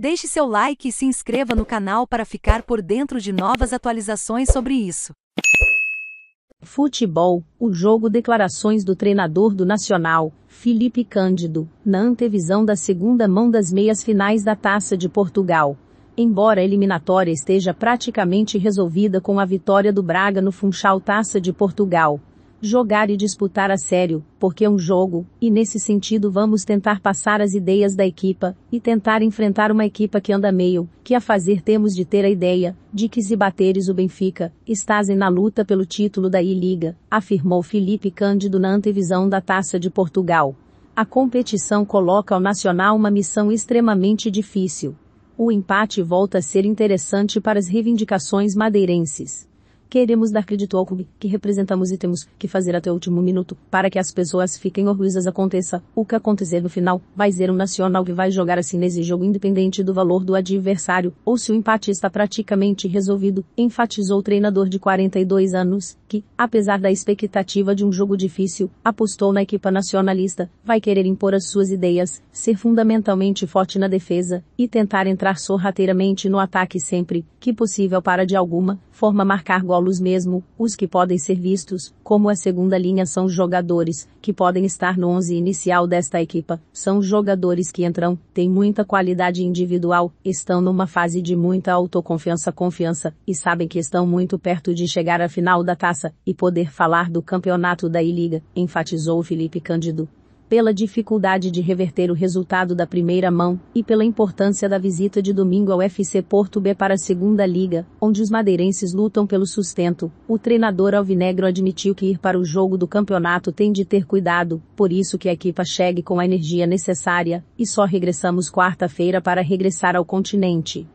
Deixe seu like e se inscreva no canal para ficar por dentro de novas atualizações sobre isso. Futebol, o jogo declarações do treinador do Nacional, Felipe Cândido, na antevisão da segunda mão das meias finais da Taça de Portugal. Embora a eliminatória esteja praticamente resolvida com a vitória do Braga no Funchal Taça de Portugal, jogar e disputar a sério, porque é um jogo, e nesse sentido vamos tentar passar as ideias da equipa, e tentar enfrentar uma equipa que anda meio, que a fazer temos de ter a ideia, de que se bateres o Benfica, estás na luta pelo título da I-Liga, afirmou Felipe Cândido na antevisão da Taça de Portugal. A competição coloca ao Nacional uma missão extremamente difícil. O empate volta a ser interessante para as reivindicações madeirenses. Queremos dar crédito ao clube, que representamos e temos que fazer até o último minuto, para que as pessoas fiquem orgulhosas aconteça o que acontecer no final, vai ser um nacional que vai jogar assim nesse jogo independente do valor do adversário, ou se o empate está praticamente resolvido, enfatizou o treinador de 42 anos, que, apesar da expectativa de um jogo difícil, apostou na equipa nacionalista, vai querer impor as suas ideias, ser fundamentalmente forte na defesa, e tentar entrar sorrateiramente no ataque sempre, que possível para de alguma forma marcar gol polos mesmo, os que podem ser vistos, como a segunda linha são os jogadores, que podem estar no 11 inicial desta equipa, são jogadores que entram, têm muita qualidade individual, estão numa fase de muita autoconfiança confiança, e sabem que estão muito perto de chegar à final da taça, e poder falar do campeonato da I-Liga, enfatizou Felipe Cândido, pela dificuldade de reverter o resultado da primeira mão e pela importância da visita de domingo ao FC Porto B para a segunda liga, onde os madeirenses lutam pelo sustento. O treinador alvinegro admitiu que ir para o jogo do campeonato tem de ter cuidado, por isso que a equipa chegue com a energia necessária e só regressamos quarta-feira para regressar ao continente.